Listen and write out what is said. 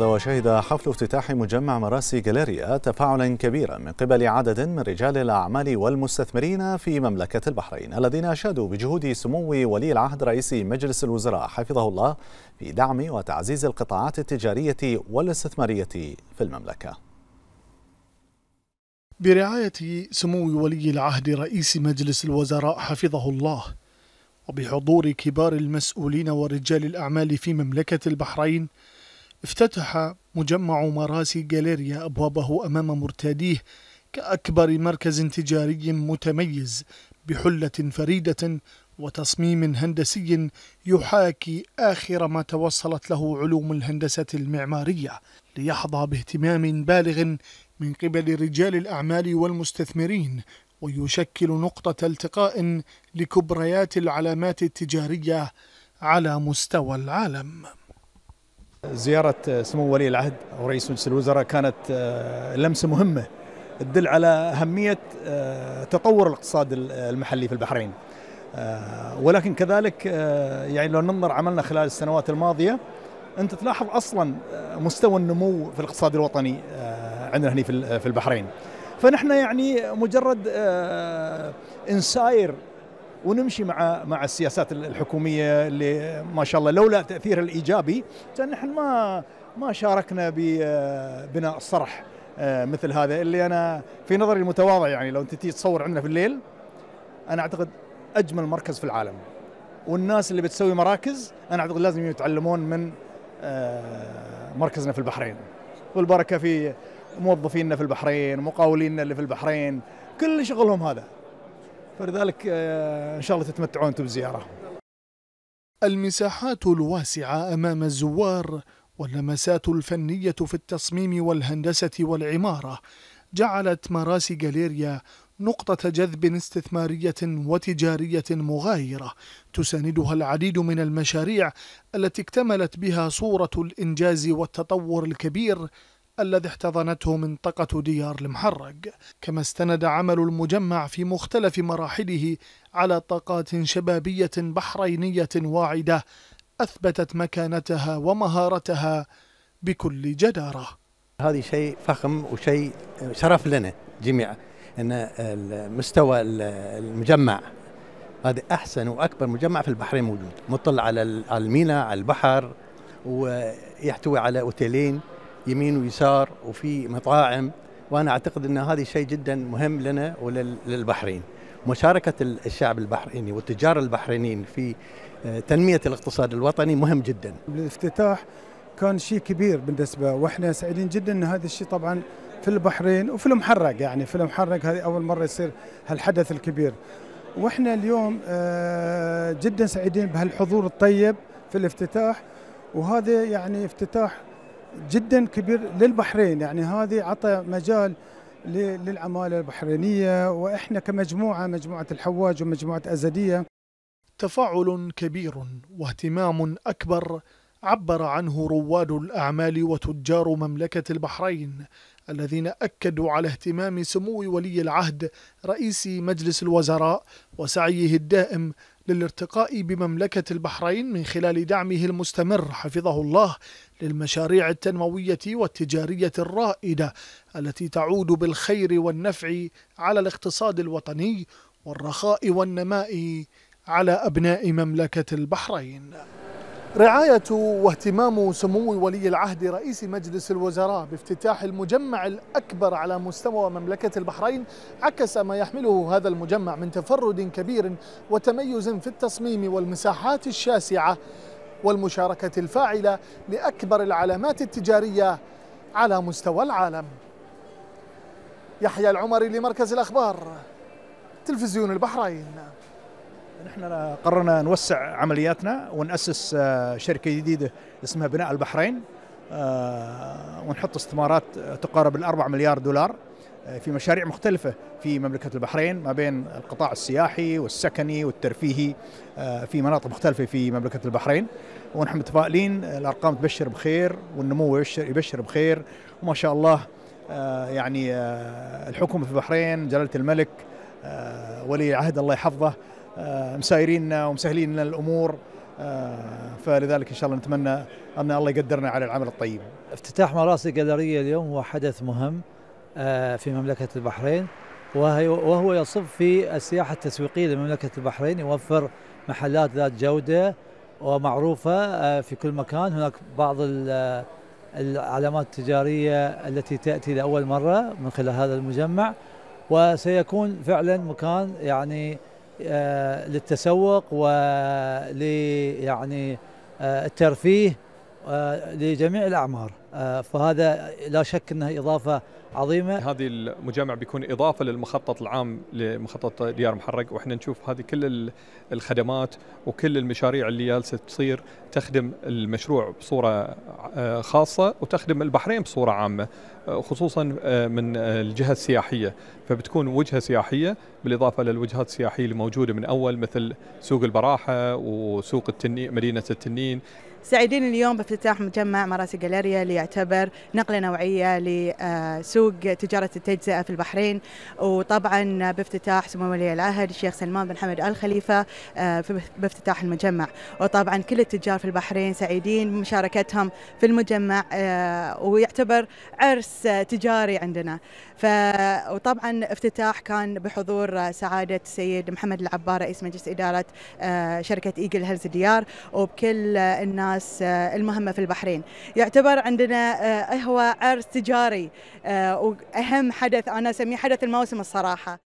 وشهد حفل افتتاح مجمع مراسي جاليريا تفاعلا كبيرا من قبل عدد من رجال الأعمال والمستثمرين في مملكة البحرين الذين أشادوا بجهود سمو ولي العهد رئيس مجلس الوزراء حفظه الله في دعم وتعزيز القطاعات التجارية والاستثمارية في المملكة برعاية سمو ولي العهد رئيس مجلس الوزراء حفظه الله وبحضور كبار المسؤولين ورجال الأعمال في مملكة البحرين افتتح مجمع مراسي جاليريا أبوابه أمام مرتاديه كأكبر مركز تجاري متميز بحلة فريدة وتصميم هندسي يحاكي آخر ما توصلت له علوم الهندسة المعمارية ليحظى باهتمام بالغ من قبل رجال الأعمال والمستثمرين ويشكل نقطة التقاء لكبريات العلامات التجارية على مستوى العالم زيارة سمو ولي العهد ورئيس مجلس الوزراء كانت آه، لمسة مهمة تدل على أهمية آه، تطور الاقتصاد المحلي في البحرين آه، ولكن كذلك يعني لو ننظر عملنا خلال السنوات الماضية أنت تلاحظ أصلا مستوى النمو في الاقتصاد الوطني عندنا هنا في البحرين فنحن يعني مجرد انساير ونمشي مع مع السياسات الحكوميه اللي ما شاء الله لولا تاثيرها الايجابي كان نحن ما ما شاركنا ببناء الصرح آه، مثل هذا اللي انا في نظري المتواضع يعني لو انت تيجي تصور عندنا في الليل انا اعتقد اجمل مركز في العالم والناس اللي بتسوي مراكز انا اعتقد لازم يتعلمون من آه، مركزنا في البحرين والبركه في موظفينا في البحرين مقاولينا اللي في البحرين كل شغلهم هذا فلذلك آه، ان شاء الله تتمتعون انتم بزياره. المساحات الواسعه امام الزوار واللمسات الفنيه في التصميم والهندسه والعماره جعلت مراسي جاليريا نقطة جذب استثمارية وتجارية مغايرة تساندها العديد من المشاريع التي اكتملت بها صورة الإنجاز والتطور الكبير الذي احتضنته منطقة ديار المحرق كما استند عمل المجمع في مختلف مراحله على طاقات شبابية بحرينية واعدة أثبتت مكانتها ومهارتها بكل جدارة هذا شيء فخم وشيء شرف لنا جميعا أن مستوى المجمع هذا أحسن وأكبر مجمع في البحرين موجود مطل على الميناء على البحر ويحتوي على أوتيلين يمين ويسار وفي مطاعم وانا اعتقد ان هذا شيء جدا مهم لنا وللبحرين مشاركه الشعب البحريني والتجار البحرينيين في آه، تنميه الاقتصاد الوطني مهم جدا الافتتاح كان شيء كبير بالنسبه واحنا سعيدين جدا ان هذا الشيء طبعا في البحرين وفي المحرق يعني في المحرق هذه اول مره يصير هالحدث الكبير واحنا اليوم آه، جدا سعيدين بهالحضور الطيب في الافتتاح وهذا يعني افتتاح جدا كبير للبحرين يعني هذه عطى مجال للعماله البحرينيه واحنا كمجموعه مجموعه الحواج ومجموعه ازديه تفاعل كبير واهتمام اكبر عبر عنه رواد الاعمال وتجار مملكه البحرين الذين اكدوا على اهتمام سمو ولي العهد رئيس مجلس الوزراء وسعيه الدائم للارتقاء بمملكه البحرين من خلال دعمه المستمر حفظه الله للمشاريع التنموية والتجارية الرائدة التي تعود بالخير والنفع على الاقتصاد الوطني والرخاء والنماء على أبناء مملكة البحرين رعاية واهتمام سمو ولي العهد رئيس مجلس الوزراء بافتتاح المجمع الأكبر على مستوى مملكة البحرين عكس ما يحمله هذا المجمع من تفرد كبير وتميز في التصميم والمساحات الشاسعة والمشاركة الفاعلة لأكبر العلامات التجارية على مستوى العالم يحيى العمري لمركز الأخبار تلفزيون البحرين نحن قررنا نوسع عملياتنا ونأسس آه، شركة جديدة اسمها بناء البحرين آه، ونحط استثمارات تقارب الأربع مليار دولار في مشاريع مختلفة في مملكة البحرين ما بين القطاع السياحي والسكني والترفيهي آه، في مناطق مختلفة في مملكة البحرين ونحن متفائلين الأرقام تبشر بخير والنمو يبشر, يبشر بخير وما شاء الله آه، يعني آه، الحكومة في البحرين جلالة الملك ولي العهد الله يحفظه مسايريننا ومسهلين لنا الأمور فلذلك ان شاء الله نتمنى ان الله يقدرنا على العمل الطيب. افتتاح مراسي جالرية اليوم هو حدث مهم آه، في مملكة البحرين وهو يصب في السياحة التسويقية لمملكة البحرين يوفر محلات ذات جودة ومعروفة آه، في كل مكان هناك بعض العلامات التجارية التي تأتي لأول مرة من خلال هذا المجمع وسيكون فعلا مكان يعني آه، للتسوق ول يعني الترفيه لجميع الأعمار آه، فهذا لا شك انها اضافه عظيمه هذه المجمع بيكون اضافه للمخطط العام لمخطط ديار محرق واحنا نشوف هذه كل الخدمات وكل المشاريع اللي جالسه تصير تخدم المشروع بصوره آه، خاصه وتخدم البحرين بصوره عامه آه، خصوصا من الجهه السياحيه فبتكون وجهه سياحيه بالاضافه للوجهات السياحيه الموجوده من اول مثل سوق البراحه وسوق التنين مدينه التنين سعيدين اليوم بافتتاح مجمع مراسي جاليريا يعتبر نقله نوعيه لسوق تجاره التجزئه في البحرين وطبعا بافتتاح سمو ولي العهد الشيخ سلمان بن حمد ال خليفه آه، بافتتاح المجمع وطبعا كل التجار في البحرين سعيدين بمشاركتهم في المجمع آه، ويعتبر عرس تجاري عندنا ف وطبعا افتتاح كان بحضور سعاده السيد محمد العبار رئيس مجلس اداره آه، شركه ايجل هيلز ديار وبكل الناس المهمه في البحرين يعتبر عندنا آه، هو عرس تجاري آه، واهم حدث انا اسميه حدث الموسم الصراحه